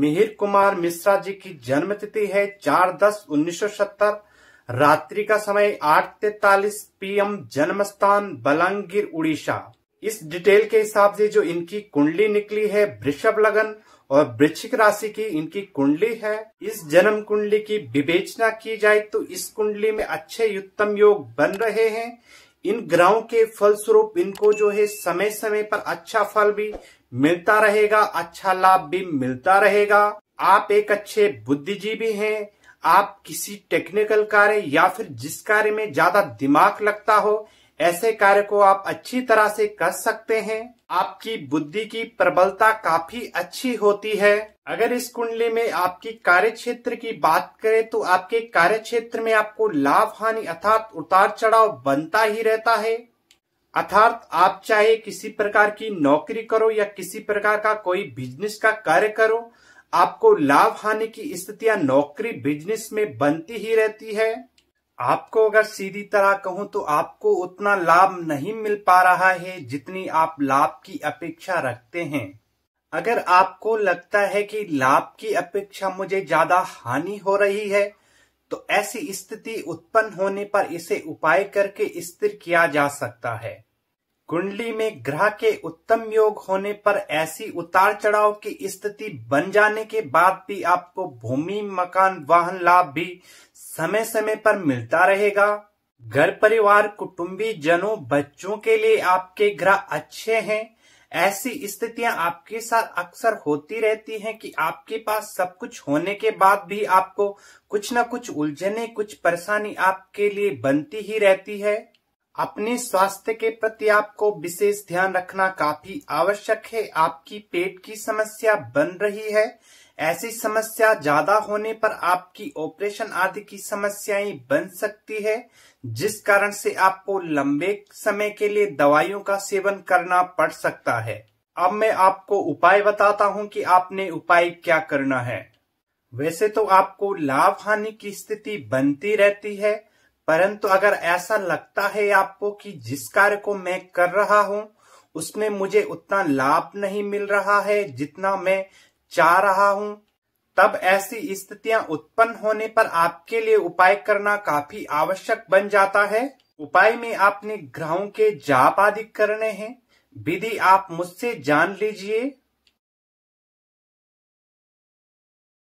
मिहिर कुमार मिश्रा जी की जन्म तिथि है चार दस उन्नीस सौ सत्तर रात्रि का समय आठ तैतालीस पीएम जन्म स्थान बलंगीर उड़ीसा इस डिटेल के हिसाब से जो इनकी कुंडली निकली है वृषभ लगन और वृश्चिक राशि की इनकी कुंडली है इस जन्म कुंडली की विवेचना की जाए तो इस कुंडली में अच्छे उत्तम योग बन रहे हैं इन ग्रहों के फलस्वरूप इनको जो है समय समय पर अच्छा फल भी मिलता रहेगा अच्छा लाभ भी मिलता रहेगा आप एक अच्छे बुद्धिजीवी हैं आप किसी टेक्निकल कार्य या फिर जिस कार्य में ज्यादा दिमाग लगता हो ऐसे कार्य को आप अच्छी तरह से कर सकते हैं आपकी बुद्धि की प्रबलता काफी अच्छी होती है अगर इस कुंडली में आपकी कार्य क्षेत्र की बात करें तो आपके कार्य क्षेत्र में आपको लाभ हानि अर्थात उतार चढ़ाव बनता ही रहता है अर्थात आप चाहे किसी प्रकार की नौकरी करो या किसी प्रकार का कोई बिजनेस का कार्य करो आपको लाभ हानि की स्थितियां नौकरी बिजनेस में बनती ही रहती है आपको अगर सीधी तरह कहूं तो आपको उतना लाभ नहीं मिल पा रहा है जितनी आप लाभ की अपेक्षा रखते हैं अगर आपको लगता है कि लाभ की अपेक्षा मुझे ज्यादा हानि हो रही है तो ऐसी स्थिति उत्पन्न होने पर इसे उपाय करके स्थिर किया जा सकता है कुंडली में ग्रह के उत्तम योग होने पर ऐसी उतार चढ़ाव की स्थिति बन जाने के बाद भी आपको भूमि मकान वाहन लाभ भी समय समय पर मिलता रहेगा घर परिवार कुटुम्बी जनों बच्चों के लिए आपके ग्रह अच्छे हैं ऐसी स्थितियां आपके साथ अक्सर होती रहती हैं कि आपके पास सब कुछ होने के बाद भी आपको कुछ ना कुछ उलझने कुछ परेशानी आपके लिए बनती ही रहती है अपने स्वास्थ्य के प्रति आपको विशेष ध्यान रखना काफी आवश्यक है आपकी पेट की समस्या बन रही है ऐसी समस्या ज्यादा होने पर आपकी ऑपरेशन आदि की समस्याएं बन सकती है जिस कारण से आपको लंबे समय के लिए दवाइयों का सेवन करना पड़ सकता है अब मैं आपको उपाय बताता हूं कि आपने उपाय क्या करना है वैसे तो आपको लाभ हानि की स्थिति बनती रहती है परंतु अगर ऐसा लगता है आपको कि जिस कार्य को मैं कर रहा हूं उसमें मुझे उतना लाभ नहीं मिल रहा है जितना मैं चाह रहा हूं तब ऐसी स्थितियां उत्पन्न होने पर आपके लिए उपाय करना काफी आवश्यक बन जाता है उपाय में आपने ग्रहों के जाप आदि करने हैं विधि आप मुझसे जान लीजिए